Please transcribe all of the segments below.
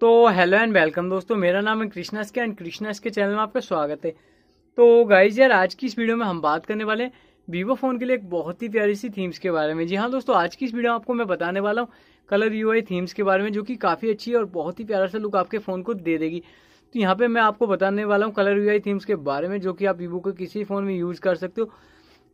तो hello and welcome दोस्तों मेरा नाम है कृष्णास के एंड कृष्णास के चैनल में आपका स्वागत है तो गाइज यार आज की इस वीडियो में हम बात करने वाले हैं वीवो फ़ोन के लिए एक बहुत ही प्यारी सी थीम्स के बारे में जी हाँ दोस्तों आज की इस वीडियो में आपको मैं बताने वाला हूँ कलर यू थीम्स के बारे में जो कि काफ़ी अच्छी है और बहुत ही प्यारा सा लुक आपके फ़ोन को दे देगी तो यहाँ पर मैं आपको बताने वाला हूँ कलर यू थीम्स के बारे में जो कि आप वीवो के किसी फ़ोन में यूज़ कर सकते हो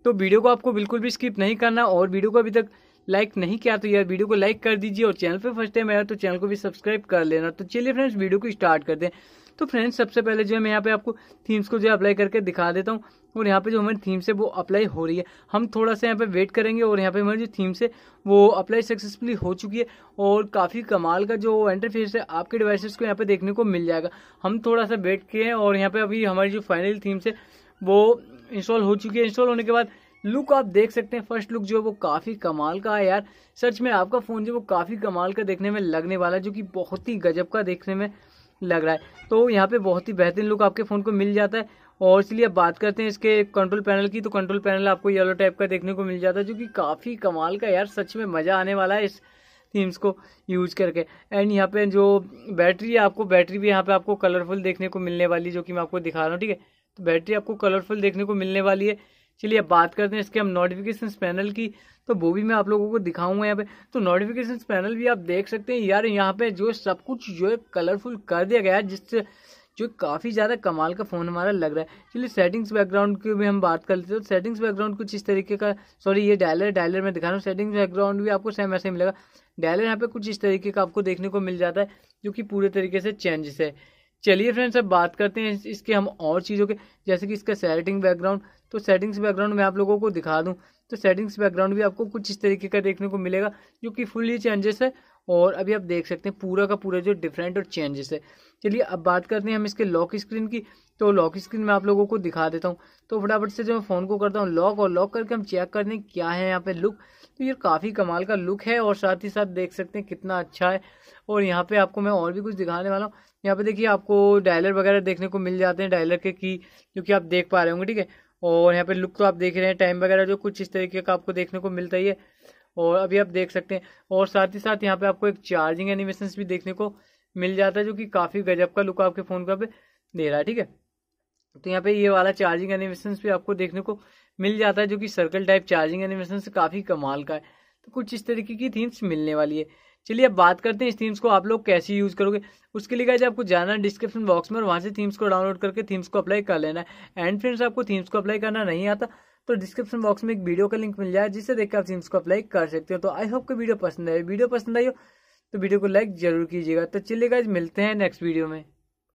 तो वीडियो को आपको बिल्कुल भी स्किप नहीं करना और वीडियो को अभी तक लाइक नहीं किया तो यार वीडियो को लाइक कर दीजिए और चैनल पे फर्स्ट टाइम आया तो चैनल को भी सब्सक्राइब कर लेना तो चलिए फ्रेंड्स वीडियो को स्टार्ट करते हैं तो फ्रेंड्स सबसे पहले जो है मैं यहाँ पे आपको थीम्स को जो है अप्लाई करके दिखा देता हूँ और यहाँ पे जो हमारी थीम्स है वो अप्लाई हो रही है हम थोड़ा सा यहाँ पे वेट करेंगे और यहाँ पे हमारी जो थीम्स है वो अप्लाई सक्सेसफुली हो चुकी है और काफ़ी कमाल का जो इंटरफेस है आपके डिवाइसेस को यहाँ पे देखने को मिल जाएगा हम थोड़ा सा वेट किए हैं और यहाँ पर अभी हमारी जो फाइनल थीम्स है वो इंस्टॉल हो चुकी है इंस्टॉल होने के बाद लुक आप देख सकते हैं फर्स्ट लुक जो है वो काफ़ी कमाल का है यार सच में आपका फ़ोन जो वो काफ़ी कमाल का देखने में लगने वाला है जो कि बहुत ही गजब का देखने में लग रहा है तो यहाँ पे बहुत ही बेहतरीन लुक आपके फ़ोन को मिल जाता है और इसलिए अब बात करते हैं इसके कंट्रोल पैनल की तो कंट्रोल पैनल आपको येलो टाइप का देखने को मिल जाता है जो कि काफ़ी कमाल का यार सच में मज़ा आने वाला है इस थीम्स को यूज करके एंड यहाँ पे जो बैटरी है आपको बैटरी भी यहाँ पे आपको कलरफुल देखने को मिलने वाली जो कि मैं आपको दिखा रहा हूँ ठीक है तो बैटरी आपको कलरफुल देखने को मिलने वाली है चलिए अब बात करते हैं इसके हम नोटिफिकेशन पैनल की तो वो भी मैं आप लोगों को दिखाऊंगा यहाँ पे तो नोटिफिकेशन पैनल भी आप देख सकते हैं यार यहाँ पे जो सब कुछ जो है कलरफुल कर दिया गया है जिससे जो काफ़ी ज़्यादा कमाल का फ़ोन हमारा लग रहा है चलिए सेटिंग्स बैकग्राउंड की भी हम बात कर लेते हैं तो सेटिंग्स बैकग्राउंड कुछ इस तरीके का सॉरी ये डायलर डायलर में दिखा रहा हूँ सेटिंग्स बैकग्राउंड भी आपको सेम ऐसे मिलेगा डायलर यहाँ पे कुछ इस तरीके का आपको देखने को मिल जाता है जो कि पूरे तरीके से चेंजेस है चलिए फ्रेंड्स अब बात करते हैं इसके हम और चीज़ों के जैसे कि इसका सेटिंग बैकग्राउंड तो सेटिंग्स बैकग्राउंड मैं आप लोगों को दिखा दूँ तो सेटिंग्स बैकग्राउंड भी आपको कुछ इस तरीके का देखने को मिलेगा जो कि फुल्ली चेंजेस है और अभी आप देख सकते हैं पूरा का पूरा जो डिफरेंट और चेंजेस है चलिए अब बात करते हैं हम इसके लॉक स्क्रीन की तो लॉक स्क्रीन में आप लोगों को दिखा देता हूँ तो फटाफट से जो मैं फ़ोन को करता हूँ लॉक और लॉक करके हम चेक कर दें क्या है यहाँ पे लुक तो ये काफ़ी कमाल का लुक है और साथ ही साथ देख सकते हैं कितना अच्छा है और यहाँ पे आपको मैं और भी कुछ दिखाने वाला हूँ यहाँ पे देखिए आपको डायलर वगैरह देखने को मिल जाते हैं डायलर के की जो कि आप देख पा रहे होंगे ठीक है और यहाँ पर लुक तो आप देख रहे हैं टाइम वगैरह जो कुछ इस तरीके का आपको देखने को मिलता ही है और अभी आप देख सकते हैं और साथ ही साथ यहाँ पे आपको एक चार्जिंग एनिमेशन भी देखने को मिल जाता है जो कि काफ़ी गजब का लुक आपके फ़ोन का दे रहा है ठीक है तो यहाँ पे ये वाला चार्जिंग एनिमेशन भी आपको देखने को मिल जाता है जो कि सर्कल टाइप चार्जिंग एनिमेशन काफ़ी कमाल का है तो कुछ इस तरीके की थीम्स मिलने वाली है चलिए अब बात करते हैं इस थीम्स को आप लोग कैसे यूज़ करोगे उसके लिए आपको जाना डिस्क्रिप्शन बॉक्स में और वहां से थीम्स को डाउनलोड करके थीम्स को अप्लाई कर लेना है एंड फ्रेंड्स आपको थीम्स को अप्लाई करना नहीं आता तो डिस्क्रिप्शन बॉक्स में एक वीडियो का लिंक मिल जाए जिसे देखकर आप जिम्स को अप्लाई कर सकते हो तो आई होप को वीडियो पसंद आई वीडियो पसंद आई हो तो वीडियो को लाइक जरूर कीजिएगा तो चलिए गाइज मिलते हैं नेक्स्ट वीडियो में